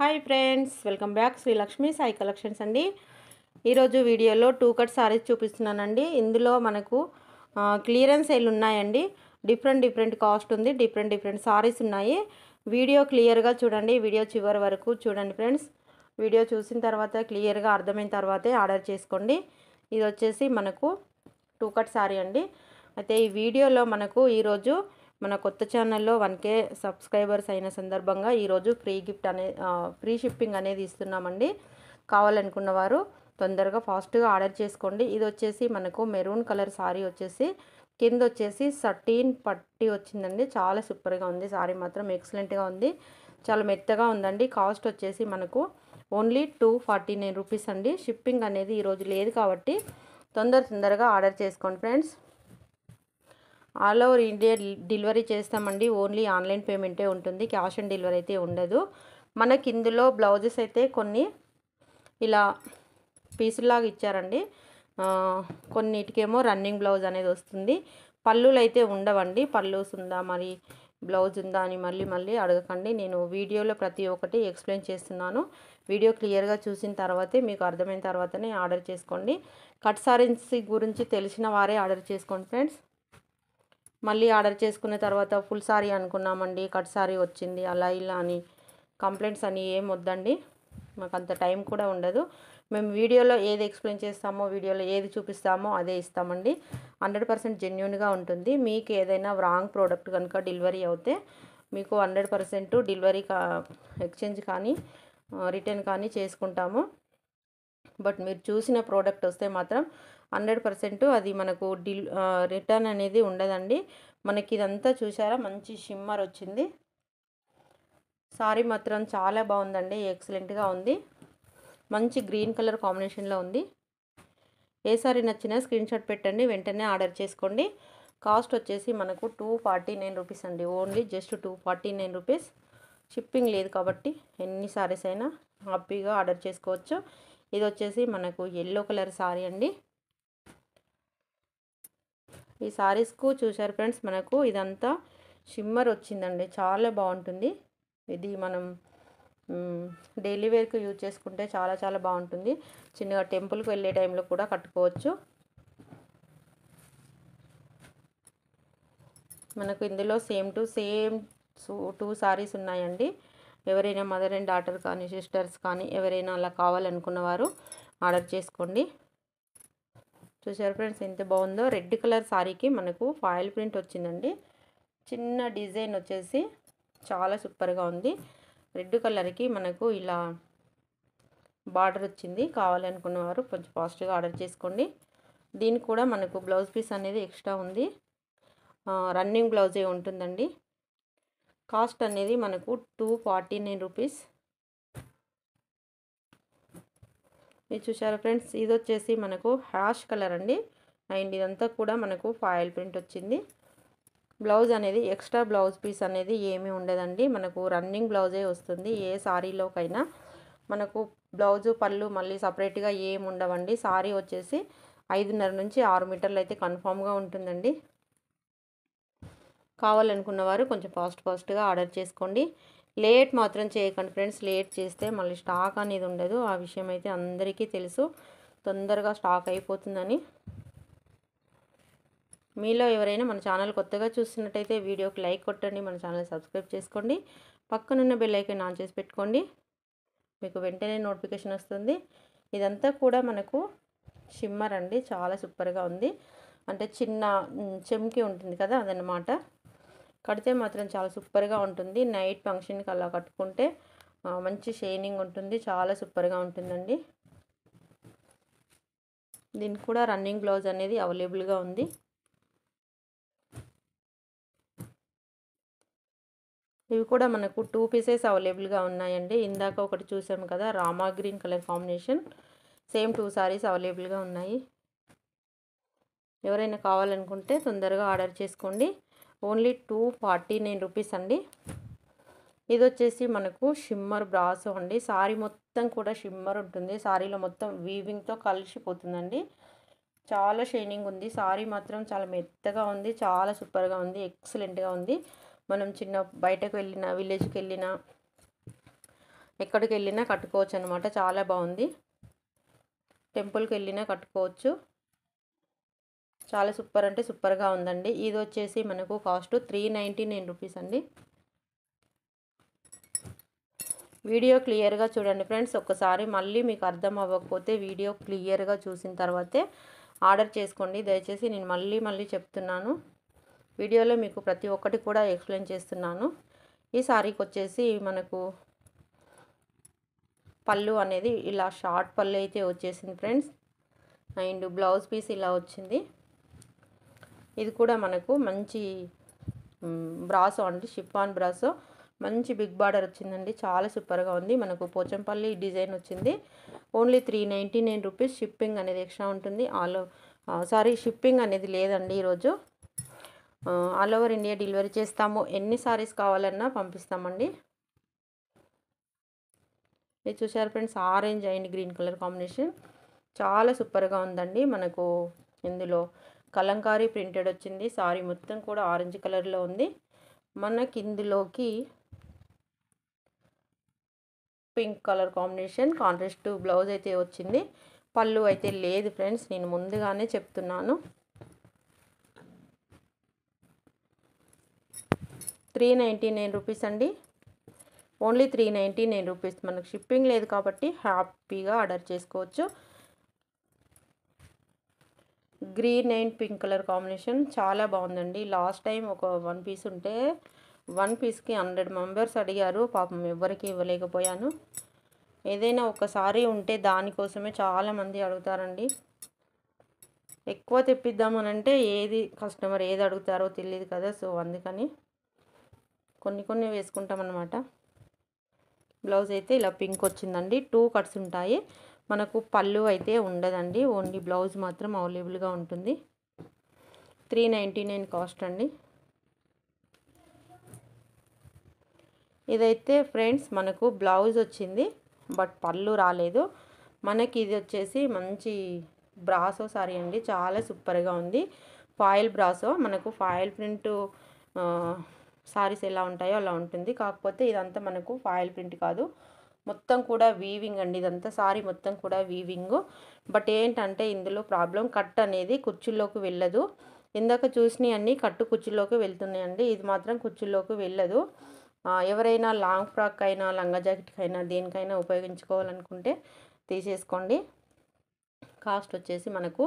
hi friends welcome back Shri Lakshmi Sai collections అండి ఈరోజు వీడియోలో టూ కట్ సారీస్ చూపిస్తున్నానండి ఇందులో మనకు క్లియరెన్స్ సేల్ ఉన్నాయండి డిఫరెంట్ డిఫరెంట్ కాస్ట్ ఉంది డిఫరెంట్ డిఫరెంట్ సారీస్ ఉన్నాయి వీడియో క్లియర్గా చూడండి వీడియో చివరి వరకు చూడండి ఫ్రెండ్స్ వీడియో చూసిన తర్వాత క్లియర్గా అర్థమైన తర్వాతే ఆర్డర్ చేసుకోండి ఇది వచ్చేసి మనకు టూ కట్ సారీ అండి అయితే ఈ వీడియోలో మనకు ఈరోజు మన కొత్త ఛానల్లో వన్ కే సబ్స్క్రైబర్స్ అయిన సందర్భంగా ఈరోజు ఫ్రీ గిఫ్ట్ అనే ఫ్రీ షిప్పింగ్ అనేది ఇస్తున్నామండి కావాలనుకున్న వారు తొందరగా ఫాస్ట్గా ఆర్డర్ చేసుకోండి ఇది వచ్చేసి మనకు మెరూన్ కలర్ సారీ వచ్చేసి కింద వచ్చేసి సటీన్ పట్టి వచ్చిందండి చాలా సూపర్గా ఉంది సారీ మాత్రం ఎక్సలెంట్గా ఉంది చాలా మెత్తగా ఉందండి కాస్ట్ వచ్చేసి మనకు only two forty nine rupees అండి షిప్పింగ్ అనేది ఈరోజు లేదు కాబట్టి తొందర తొందరగా ఆర్డర్ చేసుకోండి friends all over India delivery చేస్తామండి ఓన్లీ ఆన్లైన్ పేమెంటే ఉంటుంది క్యాష్ ఆన్ డెలివరీ అయితే ఉండదు మనకి ఇందులో బ్లౌజెస్ అయితే కొన్ని ఇలా పీసుల్లాగా ఇచ్చారండి కొన్నిటికేమో రన్నింగ్ బ్లౌజ్ అనేది వస్తుంది పళ్ళులు అయితే ఉండవండి పళ్ళుస్ ఉందా మరి బ్లౌజ్ ఉందా అని మళ్ళీ మళ్ళీ అడగకండి నేను వీడియోలో ప్రతి ఒక్కటి ఎక్స్ప్లెయిన్ చేస్తున్నాను వీడియో క్లియర్గా చూసిన తర్వాతే మీకు అర్థమైన తర్వాతనే ఆర్డర్ చేసుకోండి కట్ సారీస్ గురించి తెలిసిన వారే ఆర్డర్ చేసుకోండి ఫ్రెండ్స్ మళ్ళీ ఆర్డర్ చేసుకున్న తర్వాత ఫుల్ సారీ అనుకున్నామండి కట్ సారీ వచ్చింది అలా ఇలా అని కంప్లైంట్స్ అని ఏం వద్దండి మాకు అంత టైం కూడా ఉండదు మేము వీడియోలో ఏది ఎక్స్ప్లెయిన్ చేస్తామో వీడియోలో ఏది చూపిస్తామో అదే ఇస్తామండి హండ్రెడ్ పర్సెంట్ జెన్యున్గా ఉంటుంది మీకు ఏదైనా రాంగ్ ప్రోడక్ట్ కనుక డెలివరీ అవుతే మీకు హండ్రెడ్ పర్సెంట్ డెలివరీ కా ఎక్స్చేంజ్ కానీ రిటర్న్ uh, కానీ చేసుకుంటాము బట్ మీరు చూసిన ప్రోడక్ట్ వస్తే మాత్రం హండ్రెడ్ పర్సెంట్ అది మనకు డిల్ రిటర్న్ అనేది ఉండదండి మనకి ఇదంతా చూసారా మంచి షిమ్మర్ వచ్చింది సారీ మాత్రం చాలా బాగుందండి ఎక్సలెంట్గా ఉంది మంచి గ్రీన్ కలర్ కాంబినేషన్లో ఉంది ఏ సారీ నచ్చినా స్క్రీన్ షాట్ పెట్టండి వెంటనే ఆర్డర్ చేసుకోండి కాస్ట్ వచ్చేసి మనకు టూ ఫార్టీ నైన్ రూపీస్ అండి only just two forty nine rupees shipping లేదు కాబట్టి ఎన్ని సారీస్ అయినా హ్యాపీగా ఆర్డర్ చేసుకోవచ్చు ఇది వచ్చేసి మనకు ఎల్లో కలర్ సారీ అండి ఈ సారీస్కు చూసారు ఫ్రెండ్స్ మనకు ఇదంతా షిమ్మర్ వచ్చిందండి చాలా బాగుంటుంది ఇది మనం డైలీ వేర్కు యూజ్ చేసుకుంటే చాలా చాలా బాగుంటుంది చిన్నగా టెంపుల్కి వెళ్ళే టైంలో కూడా కట్టుకోవచ్చు మనకు ఇందులో same to same two saris ఉన్నాయండి ఎవరైనా మదర్ అండ్ డాటర్ కానీ సిస్టర్స్ కానీ ఎవరైనా అలా కావాలనుకున్న వారు ఆర్డర్ చేసుకోండి చూసారు ఫ్రెండ్స్ ఎంత బాగుందో రెడ్ కలర్ శారీకి మనకు ఫాయిల్ ప్రింట్ వచ్చిందండి చిన్న డిజైన్ వచ్చేసి చాలా సూపర్గా ఉంది రెడ్ కలర్కి మనకు ఇలా బార్డర్ వచ్చింది కావాలనుకున్నవారు కొంచెం ఫాస్ట్గా ఆర్డర్ చేసుకోండి దీనికి కూడా మనకు బ్లౌజ్ పీస్ అనేది ఎక్స్ట్రా ఉంది రన్నింగ్ బ్లౌజే ఉంటుందండి కాస్ట్ అనేది మనకు టూ ఫార్టీ నైన్ రూపీస్ ఇది చూసారా ఫ్రెండ్స్ ఇది వచ్చేసి మనకు హ్యాష్ కలర్ అండి అండ్ ఇదంతా కూడా మనకు ఫాయిల్ ప్రింట్ వచ్చింది బ్లౌజ్ అనేది ఎక్స్ట్రా బ్లౌజ్ పీస్ అనేది ఏమీ ఉండదండి మనకు రన్నింగ్ బ్లౌజే వస్తుంది ఏ సారీలోకైనా మనకు బ్లౌజు పళ్ళు మళ్ళీ సపరేట్గా ఏమి ఉండవండి సారీ వచ్చేసి ఐదున్నర నుంచి ఆరు మీటర్లు అయితే కన్ఫామ్గా ఉంటుందండి కావాలనుకున్న వారు కొంచెం ఫాస్ట్ ఫాస్ట్గా ఆర్డర్ చేసుకోండి లేట్ మాత్రం చేయకండి ఫ్రెండ్స్ లేట్ చేస్తే మళ్ళీ స్టాక్ అనేది ఉండదు ఆ విషయం అయితే అందరికీ తెలుసు తొందరగా స్టాక్ అయిపోతుందని మీలో ఎవరైనా మన ఛానల్ కొత్తగా చూస్తున్నట్టయితే వీడియోకి లైక్ కొట్టండి మన ఛానల్ సబ్స్క్రైబ్ చేసుకోండి పక్కనున్న బెల్ ఐకన్ ఆన్ చేసి పెట్టుకోండి మీకు వెంటనే నోటిఫికేషన్ వస్తుంది ఇదంతా కూడా మనకు షిమ్మర్ అండి చాలా సూపర్గా ఉంది అంటే చిన్న చెమ్కి ఉంటుంది కదా అదనమాట కడితే మాత్రం చాలా సూపర్గా ఉంటుంది నైట్ ఫంక్షన్కి అలా కట్టుకుంటే మంచి షైనింగ్ ఉంటుంది చాలా సూపర్గా ఉంటుందండి దీనికి కూడా రన్నింగ్ బ్లౌజ్ అనేది అవైలబుల్గా ఉంది ఇవి కూడా మనకు టూ పీసెస్ అవైలబుల్గా ఉన్నాయండి ఇందాక ఒకటి చూసాము కదా Rama green colour combination same two saris అవైలబుల్గా ఉన్నాయి ఎవరైనా కావాలనుకుంటే తొందరగా ఆర్డర్ చేసుకోండి only two forty nine rupees అండి ఇది వచ్చేసి మనకు షిమ్మర్ బ్రాస్ అండి సారీ మొత్తం కూడా షిమ్మర్ ఉంటుంది సారీలో మొత్తం వీవింగ్తో కలిసిపోతుందండి చాలా షైనింగ్ ఉంది సారీ మాత్రం చాలా మెత్తగా ఉంది చాలా సూపర్గా ఉంది ఎక్సలెంట్గా ఉంది మనం చిన్న బయటకు వెళ్ళిన విలేజ్కి వెళ్ళినా ఎక్కడికి వెళ్ళినా కట్టుకోవచ్చు అనమాట చాలా బాగుంది టెంపుల్కి వెళ్ళినా కట్టుకోవచ్చు చాలా సూపర్ అంటే సూపర్గా ఉందండి ఇది వచ్చేసి మనకు cost three ninety nine rupees అండి వీడియో క్లియర్గా చూడండి ఫ్రెండ్స్ ఒకసారి మళ్ళీ మీకు అర్థం అవ్వకపోతే వీడియో క్లియర్గా చూసిన తర్వాతే ఆర్డర్ చేసుకోండి దయచేసి నేను మళ్ళీ మళ్ళీ చెప్తున్నాను వీడియోలో మీకు ప్రతి ఒక్కటి కూడా ఎక్స్ప్లెయిన్ చేస్తున్నాను ఈ శారీకి వచ్చేసి మనకు పళ్ళు అనేది ఇలా షార్ట్ పళ్ళు అయితే వచ్చేసింది ఫ్రెండ్స్ అండ్ బ్లౌజ్ పీస్ ఇలా వచ్చింది ఇది కూడా మనకు మంచి బ్రాసో అండి షిఫాన్ బ్రాసో మంచి బిగ్ బార్డర్ వచ్చిందండి చాలా సూపర్గా ఉంది మనకు పోచంపల్లి డిజైన్ వచ్చింది only three ninety nine rupees shipping అనేది ఎక్స్ట్రా ఉంటుంది ఆల్ సారీ షిప్పింగ్ అనేది లేదండి ఈరోజు ఆల్ ఓవర్ ఇండియా డెలివరీ చేస్తాము ఎన్ని సారీస్ కావాలన్నా పంపిస్తామండి ఇది చూసారు friends orange and green colour combination చాలా సూపర్గా ఉందండి మనకు ఇందులో కలంకారీ ప్రింటెడ్ వచ్చింది సారీ మొత్తం కూడా ఆరెంజ్ కలర్లో ఉంది మనకి ఇందులోకి pink colour combination contrast blouse అయితే వచ్చింది పళ్ళు అయితే లేదు ఫ్రెండ్స్ నేను ముందుగానే చెప్తున్నాను త్రీ నైంటీ నైన్ రూపీస్ అండి only three ninety nine rupees మనకు షిప్పింగ్ లేదు కాబట్టి హ్యాపీగా ఆర్డర్ చేసుకోవచ్చు green and pink colour combination చాలా బాగుందండి లాస్ట్ టైం ఒక వన్ పీస్ ఉంటే వన్ పీస్కి హండ్రెడ్ మెంబర్స్ అడిగారు పాపం ఎవరికి ఇవ్వలేకపోయాను ఏదైనా ఒక సారీ ఉంటే దానికోసమే చాలామంది అడుగుతారండి ఎక్కువ తెప్పిద్దామనంటే ఏది కస్టమర్ ఏది అడుగుతారో తెలియదు కదా సో అందుకని కొన్ని కొన్ని వేసుకుంటాం బ్లౌజ్ అయితే ఇలా పింక్ వచ్చిందండి టూ కట్స్ ఉంటాయి మనకు పళ్ళు అయితే ఉండదండి ఓన్లీ బ్లౌజ్ మాత్రం అవైలబుల్గా ఉంటుంది త్రీ నైంటీ నైన్ కాస్ట్ అండి ఇదైతే ఫ్రెండ్స్ మనకు బ్లౌజ్ వచ్చింది బట్ పళ్ళు రాలేదు మనకి ఇది వచ్చేసి మంచి బ్రాసో సారీ అండి చాలా సూపర్గా ఉంది ఫాయిల్ బ్రాసో మనకు ఫాయిల్ ప్రింట్ సారీస్ ఎలా ఉంటాయో అలా ఉంటుంది కాకపోతే ఇదంతా మనకు ఫాయిల్ ప్రింట్ కాదు మొత్తం కూడా వీవింగ్ అండి ఇదంతా సారీ మొత్తం కూడా వీవింగ్ బట్ ఏంటంటే ఇందులో ప్రాబ్లం కట్ అనేది కుర్చీల్లోకి వెళ్ళదు ఇందాక అన్నీ కట్టు కుర్చీలోకి వెళ్తున్నాయండి ఇది మాత్రం కుర్చీల్లోకి వెళ్ళదు ఎవరైనా లాంగ్ ఫ్రాక్ అయినా లంగా జాకెట్కైనా దేనికైనా ఉపయోగించుకోవాలనుకుంటే తీసేసుకోండి కాస్ట్ వచ్చేసి మనకు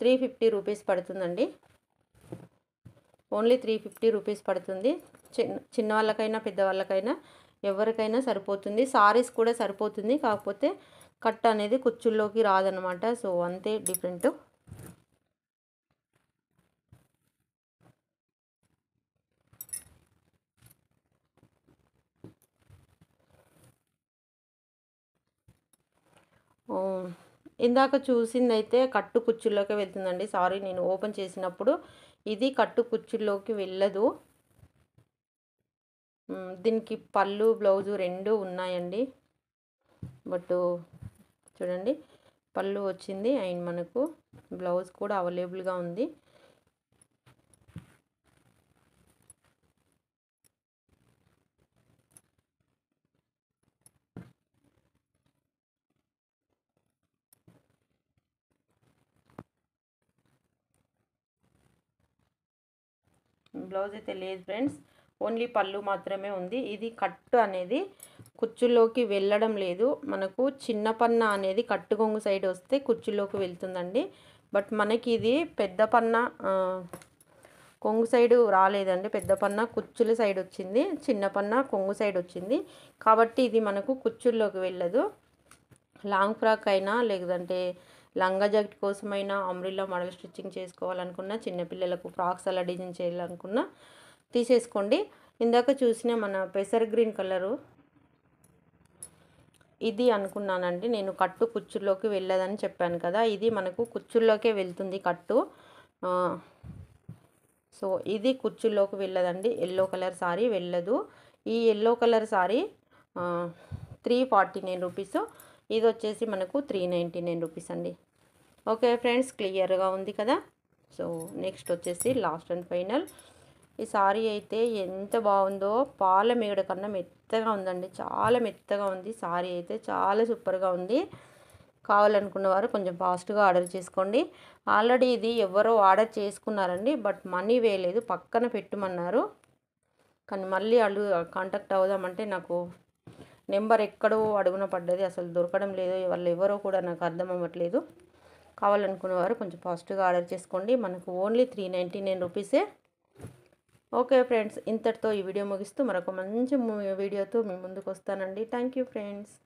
త్రీ ఫిఫ్టీ రూపీస్ పడుతుందండి ఓన్లీ త్రీ ఫిఫ్టీ రూపీస్ పడుతుంది చిన్న చిన్న వాళ్ళకైనా పెద్దవాళ్ళకైనా ఎవరికైనా సరిపోతుంది సారీస్ కూడా సరిపోతుంది కాకపోతే కట్ అనేది కుచ్చుల్లోకి రాదనమాట సో అంతే డిఫరెంట్ ఇందాక చూసిందైతే కట్టు కుచ్చుల్లోకి వెళ్తుందండి సారీ నేను ఓపెన్ చేసినప్పుడు ఇది కట్టు కుచ్చుల్లోకి వెళ్ళదు దీనికి పళ్ళు బ్లౌజు రెండు ఉన్నాయండి బట్ చూడండి పళ్ళు వచ్చింది అండ్ మనకు బ్లౌజ్ కూడా అవైలబుల్గా ఉంది బ్లౌజ్ అయితే లేదు ఫ్రెండ్స్ ఓన్లీ పళ్ళు మాత్రమే ఉంది ఇది కట్టు అనేది కుచ్చులోకి వెళ్ళడం లేదు మనకు చిన్న పన్న అనేది గొంగు సైడ్ వస్తే కుచ్చుల్లోకి వెళ్తుందండి బట్ మనకి ఇది పెద్ద పన్న కొంగు సైడు రాలేదండి పెద్ద పన్న కుచ్చుల సైడ్ వచ్చింది చిన్న పన్న కొంగు సైడ్ వచ్చింది కాబట్టి ఇది మనకు కుచ్చుల్లోకి వెళ్ళదు లాంగ్ ఫ్రాక్ అయినా లేదంటే లంగా జాకెట్ కోసమైనా అమ్రిల్లా మడల్ స్టిచ్చింగ్ చేసుకోవాలనుకున్నా చిన్నపిల్లలకు ఫ్రాక్స్ అలా డిజైన్ చేయాలనుకున్నా తీసేసుకోండి ఇందాక చూసిన మన పెసర్ గ్రీన్ కలరు ఇది అనుకున్నానండి నేను కట్టు కుచ్చుల్లోకి వెళ్ళదని చెప్పాను కదా ఇది మనకు కుచ్చుల్లోకే వెళ్తుంది కట్టు సో ఇది కుచ్చుల్లోకి వెళ్ళదండి ఎల్లో కలర్ సారీ వెళ్ళదు ఈ yellow colour sari three forty nine rupees ఇది వచ్చేసి మనకు త్రీ నైంటీ నైన్ రూపీస్ అండి ఓకే ఫ్రెండ్స్ క్లియర్గా ఉంది కదా సో నెక్స్ట్ వచ్చేసి లాస్ట్ అండ్ ఫైనల్ ఈ సారీ అయితే ఎంత బాగుందో పాల మేగడ కన్నా మెత్తగా ఉందండి చాలా మెత్తగా ఉంది సారీ అయితే చాలా సూపర్గా ఉంది కావాలనుకున్న వారు కొంచెం ఫాస్ట్గా ఆర్డర్ చేసుకోండి ఆల్రెడీ ఇది ఎవరో ఆర్డర్ చేసుకున్నారండి బట్ మనీ వేయలేదు పక్కన పెట్టమన్నారు కానీ మళ్ళీ వాళ్ళు కాంటాక్ట్ అవుదామంటే నాకు నెంబర్ ఎక్కడో అడుగున పడ్డది అసలు దొరకడం లేదు వాళ్ళు ఎవరో కూడా నాకు అర్థం అవ్వట్లేదు కావాలనుకున్న వారు కొంచెం ఫాస్ట్గా ఆర్డర్ చేసుకోండి మనకు ఓన్లీ త్రీ నైంటీ నైన్ రూపీసే ఓకే ఫ్రెండ్స్ ఇంతటితో ఈ వీడియో ముగిస్తూ మరొక మంచి వీడియోతో మీ ముందుకు వస్తానండి థ్యాంక్ యూ ఫ్రెండ్స్